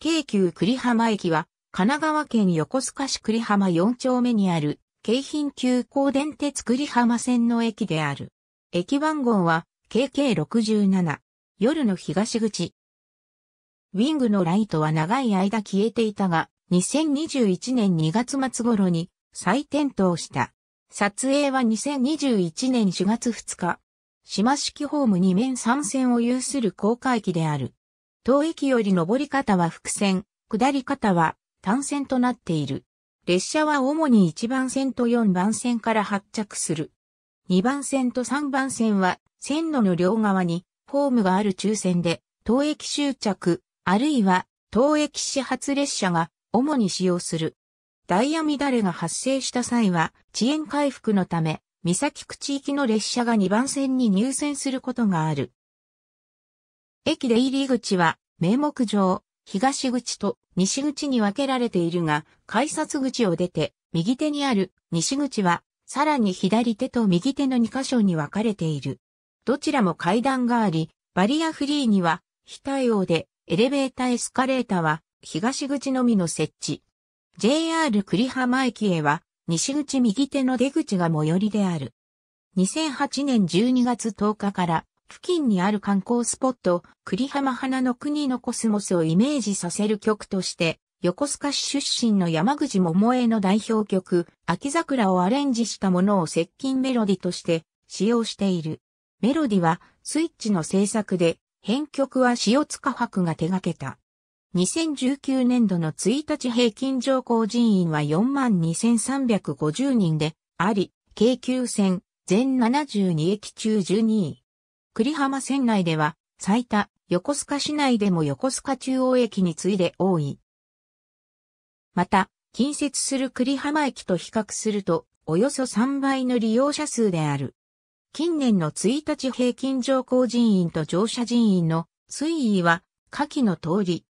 京急栗浜駅は、神奈川県横須賀市栗浜4丁目にある、京浜急行電鉄栗浜線の駅である。駅番号は、KK67。夜の東口。ウィングのライトは長い間消えていたが、2021年2月末頃に再点灯した。撮影は2021年4月2日。島式ホーム2面3線を有する高架駅である。当駅より上り方は伏線、下り方は単線となっている。列車は主に1番線と4番線から発着する。2番線と3番線は線路の両側にホームがある抽選で、当駅終着、あるいは当駅始発列車が主に使用する。ダイヤ乱れが発生した際は遅延回復のため、三崎区地域の列車が2番線に入線することがある。駅出入り口は、名目上、東口と西口に分けられているが、改札口を出て、右手にある西口は、さらに左手と右手の2箇所に分かれている。どちらも階段があり、バリアフリーには、非対応で、エレベーターエスカレーターは、東口のみの設置。JR 栗浜駅へは、西口右手の出口が最寄りである。2008年12月10日から付近にある観光スポット、栗浜花の国のコスモスをイメージさせる曲として、横須賀市出身の山口桃江の代表曲、秋桜をアレンジしたものを接近メロディとして使用している。メロディはスイッチの制作で、編曲は塩塚博が手掛けた。2019年度の1日平均乗降人員は42,350人であり、京急線全72駅中12位。栗浜線内では、最多、横須賀市内でも横須賀中央駅に次いで多い。また、近接する栗浜駅と比較すると、およそ3倍の利用者数である。近年の1日平均乗降人員と乗車人員の推移は下記の通り。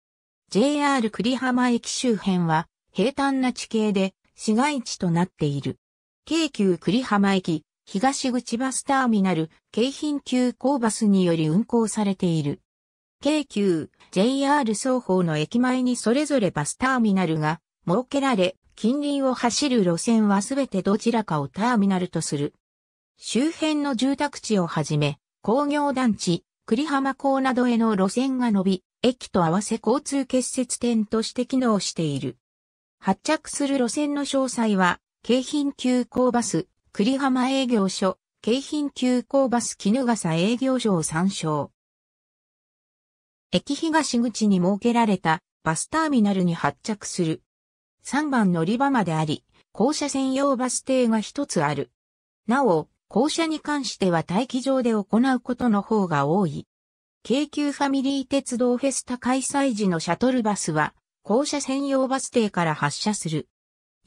JR 栗浜駅周辺は平坦な地形で市街地となっている。京急栗浜駅、東口バスターミナル、京浜急行バスにより運行されている。京急、JR 双方の駅前にそれぞれバスターミナルが設けられ、近隣を走る路線はすべてどちらかをターミナルとする。周辺の住宅地をはじめ、工業団地、栗浜港などへの路線が伸び、駅と合わせ交通結節点として機能している。発着する路線の詳細は、京浜急行バス、栗浜営業所、京浜急行バス絹笠営業所を参照。駅東口に設けられたバスターミナルに発着する。3番乗り場まであり、校舎専用バス停が一つある。なお、校舎に関しては待機場で行うことの方が多い。京急ファミリー鉄道フェスタ開催時のシャトルバスは、校舎専用バス停から発車する。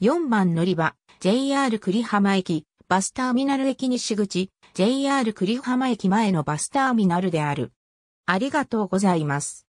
4番乗り場、JR 栗浜駅、バスターミナル駅西口、JR 栗浜駅前のバスターミナルである。ありがとうございます。